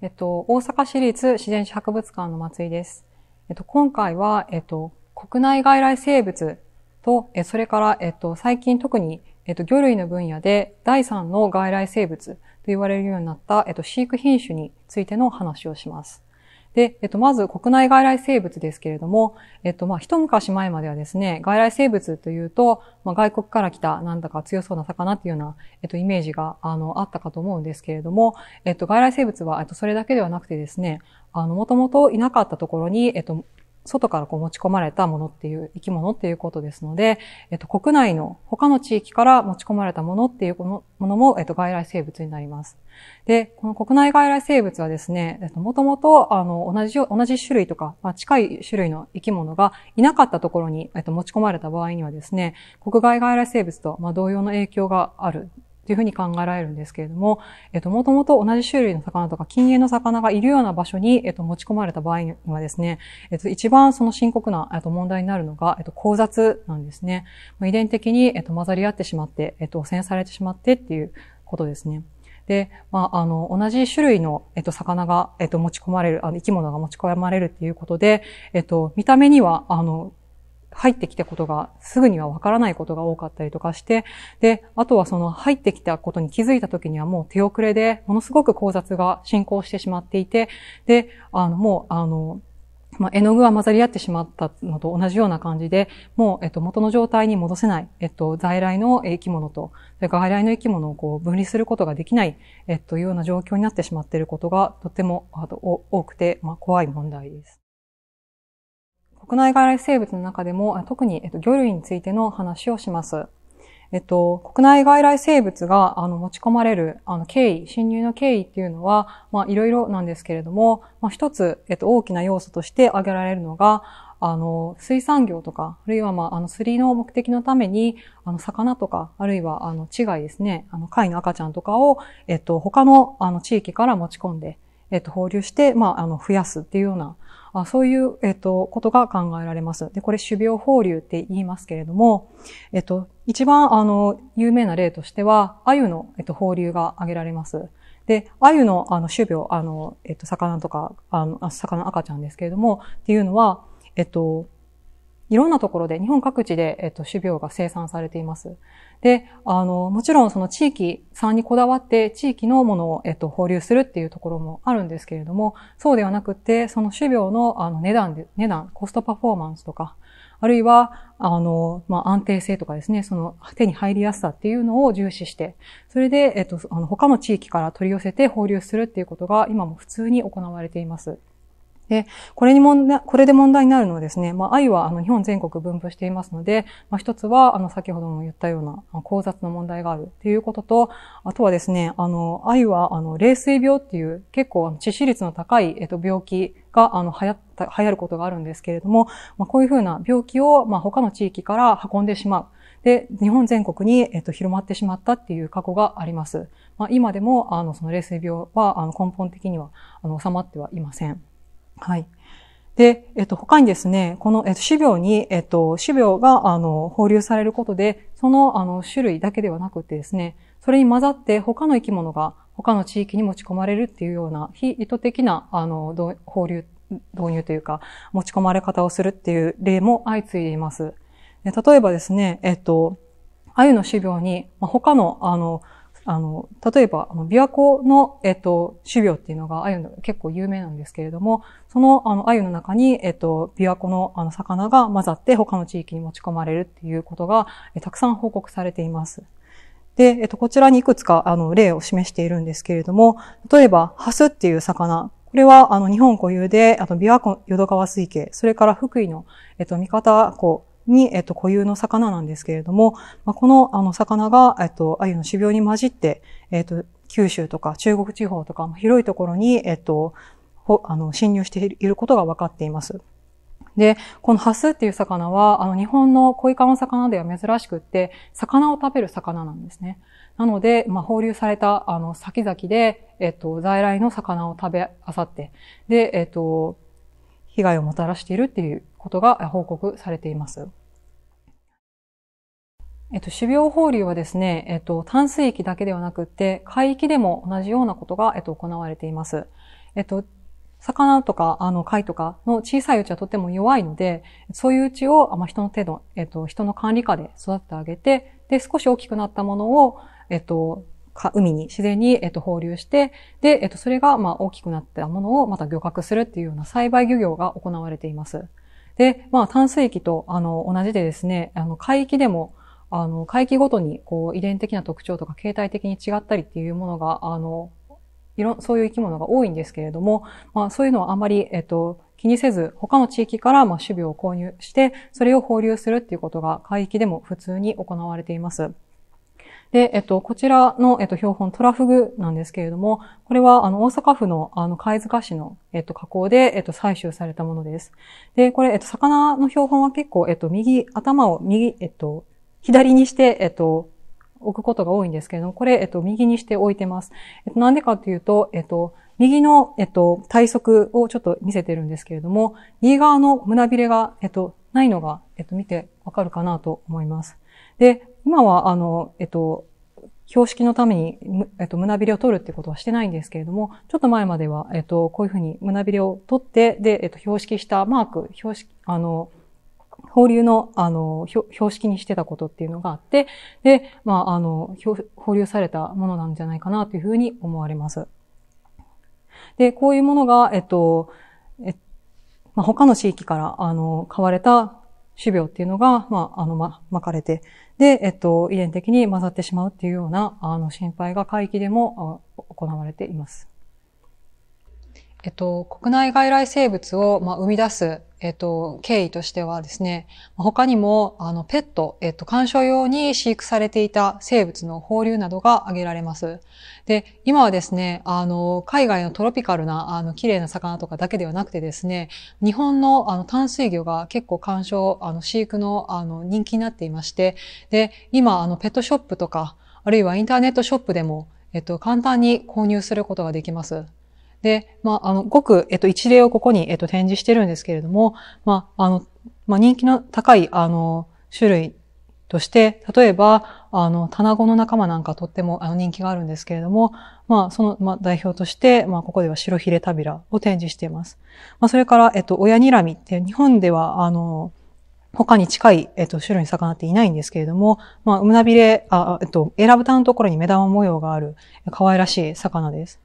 えっと、大阪市立自然史博物館の松井です。えっと、今回は、えっと、国内外来生物と、えそれから、えっと、最近特に、えっと、魚類の分野で第三の外来生物と言われるようになった、えっと、飼育品種についての話をします。で、えっと、まず国内外来生物ですけれども、えっと、まあ、一昔前まではですね、外来生物というと、まあ、外国から来たなんだか強そうな魚っていうような、えっと、イメージが、あの、あったかと思うんですけれども、えっと、外来生物は、えっと、それだけではなくてですね、あの、もともといなかったところに、えっと、外からこう持ち込まれたものっていう、生き物っていうことですので、えっと、国内の他の地域から持ち込まれたものっていうものも、えっと、外来生物になります。で、この国内外来生物はですね、えっと、もともと、あの、同じ、同じ種類とか、まあ、近い種類の生き物がいなかったところに、えっと、持ち込まれた場合にはですね、国外外来生物と、まあ、同様の影響があるというふうに考えられるんですけれども、えっと、もともと同じ種類の魚とか禁煙の魚がいるような場所に、えっと、持ち込まれた場合にはですね、えっと、一番その深刻な、えっと、問題になるのが、えっと、交雑なんですね。遺伝的に、えっと、混ざり合ってしまって、えっと、汚染されてしまってっていうことですね。で、まあ、あの、同じ種類の、えっと、魚が、えっと、持ち込まれる、あの、生き物が持ち込まれるっていうことで、えっと、見た目には、あの、入ってきたことがすぐにはわからないことが多かったりとかして、で、あとはその入ってきたことに気づいた時にはもう手遅れで、ものすごく考察が進行してしまっていて、で、あの、もう、あの、まあ、絵の具は混ざり合ってしまったのと同じような感じで、もう、えっと、元の状態に戻せない、えっと、在来の生き物と、外来の生き物をこう分離することができない、えっと、いうような状況になってしまっていることがとてもあと多くて、まあ、怖い問題です。国内外来生物の中でも、特に、えっと、魚類についての話をします。えっと、国内外来生物が、あの、持ち込まれる、あの、経緯、侵入の経緯っていうのは、まあ、いろいろなんですけれども、まあ、一つ、えっと、大きな要素として挙げられるのが、あの、水産業とか、あるいは、まあ、あの、釣りの目的のために、あの、魚とか、あるいは、あの、違いですね、あの、貝の赤ちゃんとかを、えっと、他の、あの、地域から持ち込んで、えっと、放流して、まあ、あの、増やすっていうような、あそういう、えっと、ことが考えられます。で、これ、種苗放流って言いますけれども、えっと、一番、あの、有名な例としては、鮎の、えっと、放流が挙げられます。で、鮎の、あの、種苗、あの、えっと、魚とか、あの、魚赤ちゃんですけれども、っていうのは、えっと、いろんなところで、日本各地で、えっと、種苗が生産されています。で、あの、もちろんその地域さんにこだわって地域のものを、えっと、放流するっていうところもあるんですけれども、そうではなくて、その種苗のあの値段で、値段、コストパフォーマンスとか、あるいは、あの、まあ、安定性とかですね、その手に入りやすさっていうのを重視して、それで、えっと、あの他の地域から取り寄せて放流するっていうことが今も普通に行われています。で、これに問題、これで問題になるのはですね、まあ、愛はあの日本全国分布していますので、まあ、一つは、あの、先ほども言ったような、交雑の問題があるっていうことと、あとはですね、あの、愛は、あの、冷水病っていう、結構、致死率の高い、えっと、病気が、あの、流行った、流行ることがあるんですけれども、まあ、こういうふうな病気を、まあ、他の地域から運んでしまう。で、日本全国に、えっと、広まってしまったっていう過去があります。まあ、今でも、あの、その冷水病は、あの、根本的には、あの、収まってはいません。はい。で、えっと、他にですね、この、えっと、死病に、えっと、死病が、あの、放流されることで、その、あの、種類だけではなくてですね、それに混ざって他の生き物が他の地域に持ち込まれるっていうような、非意図的な、あの、放流、導入というか、持ち込まれ方をするっていう例も相次いでいます。例えばですね、えっと、アユの種苗に、他の、あの、あの、例えば、あの、琵琶湖の、えっと、種苗っていうのが、鮎の結構有名なんですけれども、その、あの、ユの中に、えっと、琵琶湖の、あの、魚が混ざって他の地域に持ち込まれるっていうことが、えたくさん報告されています。で、えっと、こちらにいくつか、あの、例を示しているんですけれども、例えば、ハスっていう魚、これは、あの、日本固有で、あと、琵琶湖淀川水系、それから福井の、えっと、三方湖に、えっと、固有の魚なんですけれども、まあ、この、あの、魚が、えっと、鮎の種苗に混じって、えっと、九州とか中国地方とか、広いところに、えっと、ほあの、侵入していることが分かっています。で、このハスっていう魚は、あの、日本の小イカの魚では珍しくって、魚を食べる魚なんですね。なので、まあ、放流された、あの、先々で、えっと、在来の魚を食べあさって、で、えっと、被害をもたらしているっていうことが報告されています。えっと、種苗放流はですね、えっと、淡水域だけではなくて、海域でも同じようなことが、えっと、行われています。えっと、魚とか、あの、貝とかの小さいうちはとても弱いので、そういううちを、まあ、人の程度、えっと、人の管理下で育ててあげて、で、少し大きくなったものを、えっと、海に、自然に、えっと、放流して、で、えっと、それが、まあ、大きくなったものをまた漁獲するっていうような栽培漁業が行われています。で、まあ、淡水域と、あの、同じでですね、あの、海域でも、あの、回帰ごとに、こう、遺伝的な特徴とか形態的に違ったりっていうものが、あの、いろ、そういう生き物が多いんですけれども、まあ、そういうのはあまり、えっと、気にせず、他の地域から、まあ、種苗を購入して、それを放流するっていうことが、海域でも普通に行われています。で、えっと、こちらの、えっと、標本、トラフグなんですけれども、これは、あの、大阪府の、あの、貝塚市の、えっと、加工で、えっと、採集されたものです。で、これ、えっと、魚の標本は結構、えっと、右、頭を右、えっと、左にして、えっと、置くことが多いんですけれども、これ、えっと、右にして置いてます。えっと、なんでかというと、えっと、右の、えっと、体側をちょっと見せてるんですけれども、右側の胸びれが、えっと、ないのが、えっと、見てわかるかなと思います。で、今は、あの、えっと、標識のために、えっと、胸びれを取るってことはしてないんですけれども、ちょっと前までは、えっと、こういうふうに胸びれを取って、で、えっと、標識したマーク、標識、あの、放流の、あの、標識にしてたことっていうのがあって、で、まあ、あの、放流されたものなんじゃないかなというふうに思われます。で、こういうものが、えっと、えまあ、他の地域から、あの、買われた種苗っていうのが、まあ、あの、ま、巻かれて、で、えっと、遺伝的に混ざってしまうっていうような、あの、心配が海域でも行われています。えっと、国内外来生物を、まあ、生み出す、えっと、経緯としてはですね、他にも、あの、ペット、えっと、干賞用に飼育されていた生物の放流などが挙げられます。で、今はですね、あの、海外のトロピカルな、あの、綺麗な魚とかだけではなくてですね、日本の、あの、淡水魚が結構干賞、あの、飼育の、あの、人気になっていまして、で、今、あの、ペットショップとか、あるいはインターネットショップでも、えっと、簡単に購入することができます。で、まあ、あの、ごく、えっと、一例をここに、えっと、展示してるんですけれども、まあ、あの、まあ、人気の高い、あの、種類として、例えば、あの、タナゴの仲間なんかとってもあの人気があるんですけれども、まあ、その、まあ、代表として、まあ、ここでは白ヒレタビラを展示しています。まあ、それから、えっと、親睨みって日本では、あの、他に近い、えっと、種類の魚っていないんですけれども、まあ、胸びれ、あ、えっと、エラブタのところに目玉模様がある、可愛らしい魚です。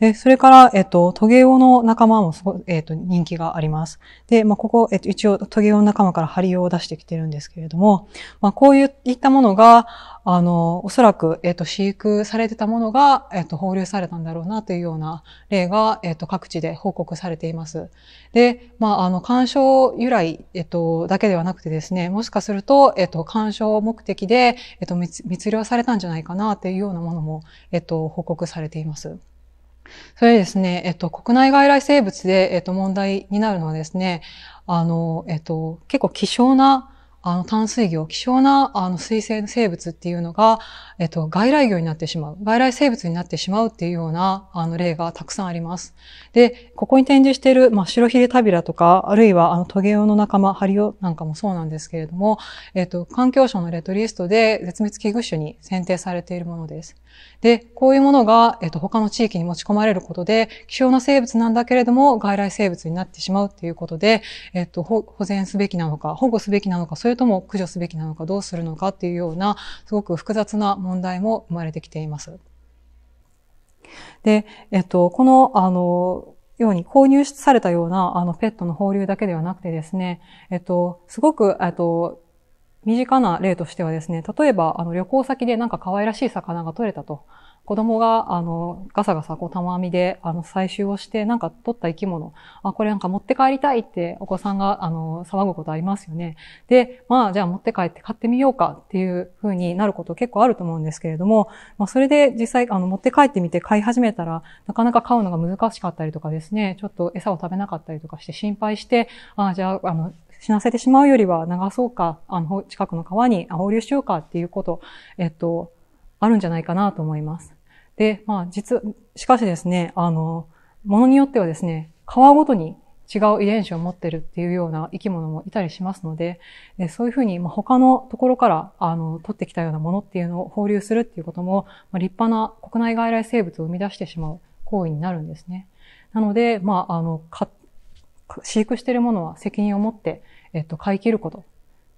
で、それから、えっと、トゲオの仲間もすごえっと、人気があります。で、まあ、ここ、えっと、一応トゲオの仲間から針を出してきてるんですけれども、まあ、こういったものが、あの、おそらく、えっと、飼育されてたものが、えっと、放流されたんだろうなというような例が、えっと、各地で報告されています。で、まあ、あの、干渉由来、えっと、だけではなくてですね、もしかすると、えっと、干渉目的で、えっと、密漁されたんじゃないかなというようなものも、えっと、報告されています。それですね、えっと、国内外来生物で、えっと、問題になるのはですね、あの、えっと、結構希少なあの淡水魚、希少なあの水生生物っていうのが、えっと、外来魚になってしまう、外来生物になってしまうっていうようなあの例がたくさんあります。で、ここに展示している、まあ、白ヒレタビラとか、あるいはあのトゲオの仲間、ハリオなんかもそうなんですけれども、えっと、環境省のレッドリストで絶滅危惧種に選定されているものです。で、こういうものが、えっと、他の地域に持ち込まれることで、希少な生物なんだけれども、外来生物になってしまうっていうことで、えっと、保全すべきなのか、保護すべきなのか、そういうとも駆除すべきなのかどうするのかっていうような、すごく複雑な問題も生まれてきています。で、えっと、この、あの、ように購入されたような、あの、ペットの放流だけではなくてですね、えっと、すごく、えっと、身近な例としてはですね、例えば、あの、旅行先でなんか可愛らしい魚が取れたと。子供が、あの、ガサガサ、こう、玉編みで、あの、採集をして、なんか取った生き物、あ、これなんか持って帰りたいって、お子さんが、あの、騒ぐことありますよね。で、まあ、じゃあ持って帰って買ってみようかっていうふうになること結構あると思うんですけれども、まあ、それで実際、あの、持って帰ってみて買い始めたら、なかなか買うのが難しかったりとかですね、ちょっと餌を食べなかったりとかして心配して、あ、じゃあ、あの、死なせてしまうよりは流そうか、あの、近くの川に放流しようかっていうこと、えっと、あるんじゃないかなと思います。で、まあ実、しかしですね、あの、ものによってはですね、皮ごとに違う遺伝子を持ってるっていうような生き物もいたりしますので、そういうふうに他のところからあの取ってきたようなものっていうのを放流するっていうことも、立派な国内外来生物を生み出してしまう行為になるんですね。なので、まあ、あの、飼育しているものは責任を持って、えっと、飼い切ることっ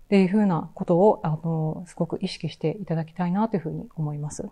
ていうふうなことを、あの、すごく意識していただきたいなというふうに思います。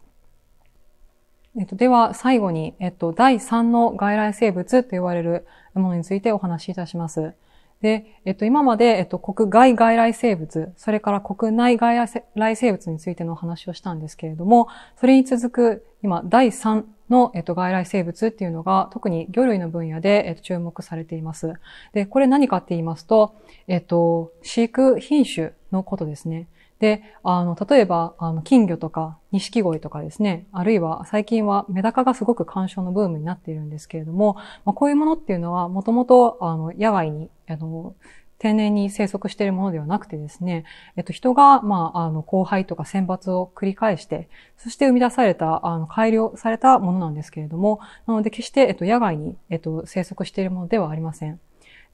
えっと、では、最後に、えっと、第3の外来生物と言われるものについてお話しいたします。で、えっと、今まで、えっと、国外外来生物、それから国内外来生物についてのお話をしたんですけれども、それに続く、今、第3の、えっと、外来生物っていうのが、特に魚類の分野で、えっと、注目されています。で、これ何かって言いますと、えっと、飼育品種のことですね。で、あの、例えば、あの、金魚とか、錦鯉とかですね、あるいは最近はメダカがすごく干渉のブームになっているんですけれども、まあ、こういうものっていうのは、もともと、あの、野外に、あの、天然に生息しているものではなくてですね、えっと、人が、まあ、あの、後輩とか選抜を繰り返して、そして生み出された、あの、改良されたものなんですけれども、なので、決して、えっと、野外に、えっと、生息しているものではありません。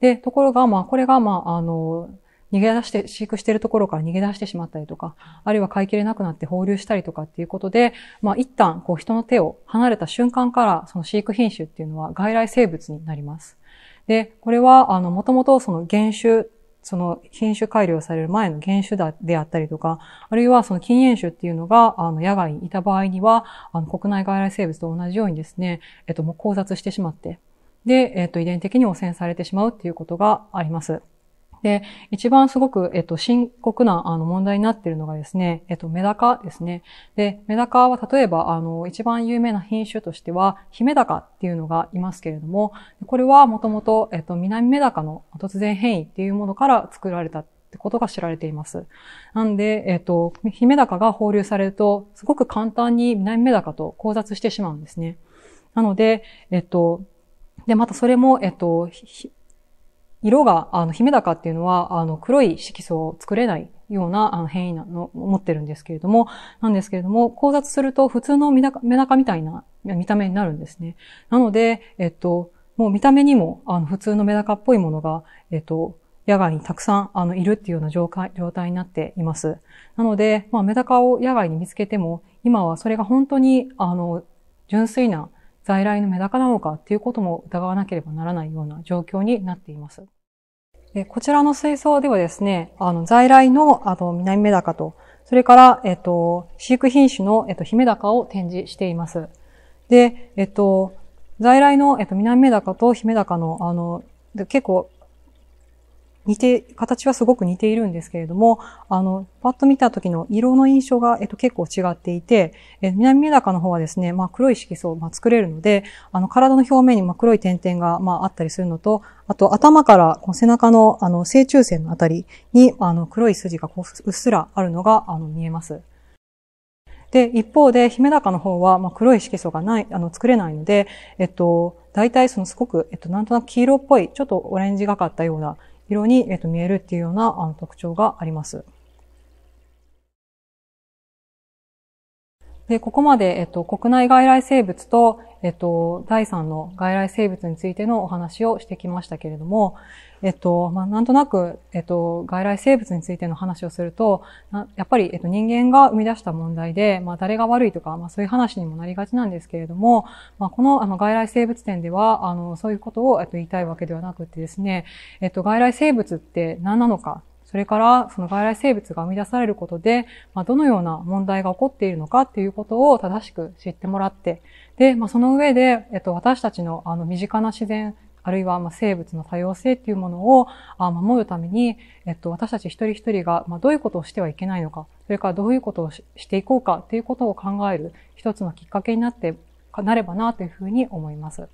で、ところが、まあ、これが、まあ、あの、逃げ出して、飼育しているところから逃げ出してしまったりとか、あるいは飼いきれなくなって放流したりとかっていうことで、まあ一旦こう人の手を離れた瞬間から、その飼育品種っていうのは外来生物になります。で、これは、あの、もともとその原種、その品種改良される前の原種であったりとか、あるいはその禁煙種っていうのが、あの、野外にいた場合には、あの、国内外来生物と同じようにですね、えっと、もう交雑してしまって、で、えっと、遺伝的に汚染されてしまうっていうことがあります。で、一番すごく、えっと、深刻な、あの、問題になっているのがですね、えっと、メダカですね。で、メダカは例えば、あの、一番有名な品種としては、ヒメダカっていうのがいますけれども、これはもともと、えっと、南メダカの突然変異っていうものから作られたってことが知られています。なんで、えっ、と、ヒメダカが放流されると、すごく簡単に南メダカと交雑してしまうんですね。なので、えっ、と、で、またそれも、えっ、と、色が、あの、ヒメダカっていうのは、あの、黒い色素を作れないようなあの変異なのを持ってるんですけれども、なんですけれども、考察すると普通のメダカみたいな見た目になるんですね。なので、えっと、もう見た目にも、あの、普通のメダカっぽいものが、えっと、野外にたくさん、あの、いるっていうような状態、状態になっています。なので、まあ、メダカを野外に見つけても、今はそれが本当に、あの、純粋な在来のメダカなのかっていうことも疑わなければならないような状況になっています。こちらの水槽ではですね、あの、在来の、あの、南メダカと、それから、えっと、飼育品種の、えっと、ヒメダカを展示しています。で、えっと、在来の、えっと、南メダカとヒメダカの、あの、結構、似て、形はすごく似ているんですけれども、あの、パッと見た時の色の印象が、えっと、結構違っていて、え南メダカの方はですね、まあ、黒い色素を、まあ、作れるので、あの、体の表面に、まあ、黒い点々が、まあ、あったりするのと、あと、頭から、背中の、あの、正中線のあたりに、あの、黒い筋がこう、うっすらあるのが、あの、見えます。で、一方で、ヒメダカの方は、まあ、黒い色素がない、あの、作れないので、えっと、大体そのすごく、えっと、なんとなく黄色っぽい、ちょっとオレンジがかったような色に、えっと、見えるっていうようなあの特徴があります。で、ここまで、えっと、国内外来生物と、えっと、第三の外来生物についてのお話をしてきましたけれども、えっと、まあ、なんとなく、えっと、外来生物についての話をすると、やっぱり、えっと、人間が生み出した問題で、まあ、誰が悪いとか、まあ、そういう話にもなりがちなんですけれども、まあ、この、あの、外来生物展では、あの、そういうことを、えっと、言いたいわけではなくてですね、えっと、外来生物って何なのかそれからその外来生物が生み出されることで、まあ、どのような問題が起こっているのかっていうことを正しく知ってもらって、で、まあ、その上で、えっと、私たちのあの身近な自然、あるいはま生物の多様性っていうものを守るために、えっと、私たち一人一人がどういうことをしてはいけないのか、それからどういうことをしていこうかっていうことを考える一つのきっかけになって、なればなというふうに思います。